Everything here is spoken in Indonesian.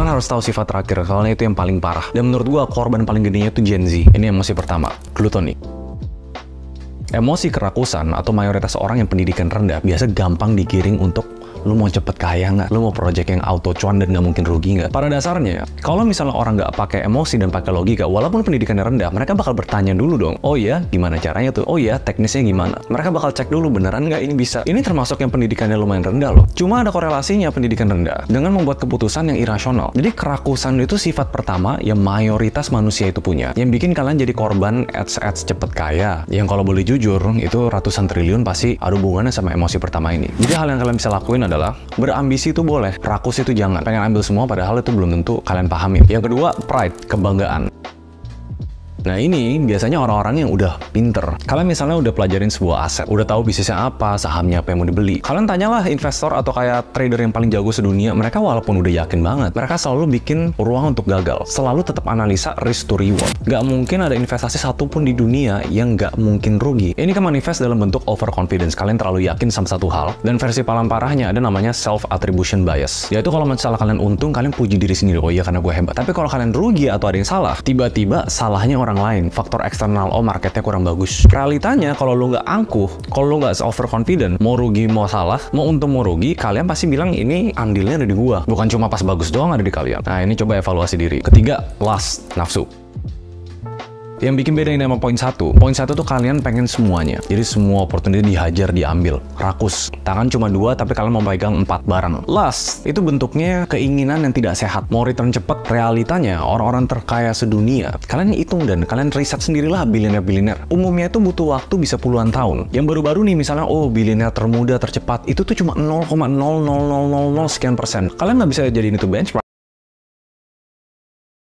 Kalian harus tahu sifat terakhir, soalnya itu yang paling parah. Dan menurut gua korban paling gedenya itu Gen Z. Ini emosi pertama, glutoni. Emosi kerakusan atau mayoritas orang yang pendidikan rendah biasa gampang digiring untuk Lu mau cepet kaya nggak? Lu mau project yang auto cuan dan nggak mungkin rugi nggak? Pada dasarnya, kalau misalnya orang nggak pakai emosi dan pakai logika, walaupun pendidikannya rendah, mereka bakal bertanya dulu dong. Oh iya, gimana caranya tuh? Oh iya, teknisnya gimana? Mereka bakal cek dulu beneran nggak ini bisa. Ini termasuk yang pendidikannya lumayan rendah loh. Cuma ada korelasinya pendidikan rendah dengan membuat keputusan yang irasional. Jadi kerakusan itu sifat pertama yang mayoritas manusia itu punya, yang bikin kalian jadi korban ads-ads cepet kaya. Yang kalau boleh jujur, itu ratusan triliun pasti ada hubungannya sama emosi pertama ini. Jadi hal yang kalian bisa lakuin adalah adalah berambisi itu boleh, rakus itu jangan. Pengen ambil semua padahal itu belum tentu kalian pahami. Yang kedua, pride, kebanggaan. Nah ini biasanya orang-orang yang udah pinter. Kalian misalnya udah pelajarin sebuah aset, udah tahu bisnisnya apa, sahamnya apa yang mau dibeli. Kalian tanyalah investor atau kayak trader yang paling jago sedunia, mereka walaupun udah yakin banget, mereka selalu bikin ruang untuk gagal. Selalu tetap analisa risk to reward. Gak mungkin ada investasi satupun di dunia yang gak mungkin rugi. Ini kan manifest dalam bentuk overconfidence. Kalian terlalu yakin sama satu hal. Dan versi paling parahnya ada namanya self-attribution bias. Yaitu kalau misalnya kalian untung, kalian puji diri sendiri. Oh iya karena gue hebat. Tapi kalau kalian rugi atau ada yang salah, tiba-tiba salahnya orang orang lain, faktor eksternal, oh marketnya kurang bagus. Realitanya kalau lo nggak angkuh, kalau lu nggak confident mau rugi mau salah, mau untung mau rugi, kalian pasti bilang ini andilnya ada di gua, bukan cuma pas bagus doang ada di kalian. Nah ini coba evaluasi diri. Ketiga, last, nafsu. Yang bikin beda ini sama poin satu. Poin satu tuh kalian pengen semuanya. Jadi semua opportunity dihajar, diambil, rakus. Tangan cuma dua, tapi kalian mau pegang empat barang. Last, itu bentuknya keinginan yang tidak sehat. Mau return cepat, realitanya orang-orang terkaya sedunia. Kalian hitung dan kalian riset sendirilah bilioner-bilioner. Umumnya itu butuh waktu bisa puluhan tahun. Yang baru-baru nih misalnya, oh bilioner termuda, tercepat, itu tuh cuma 0,0000 sekian persen. Kalian nggak bisa jadiin itu benchmark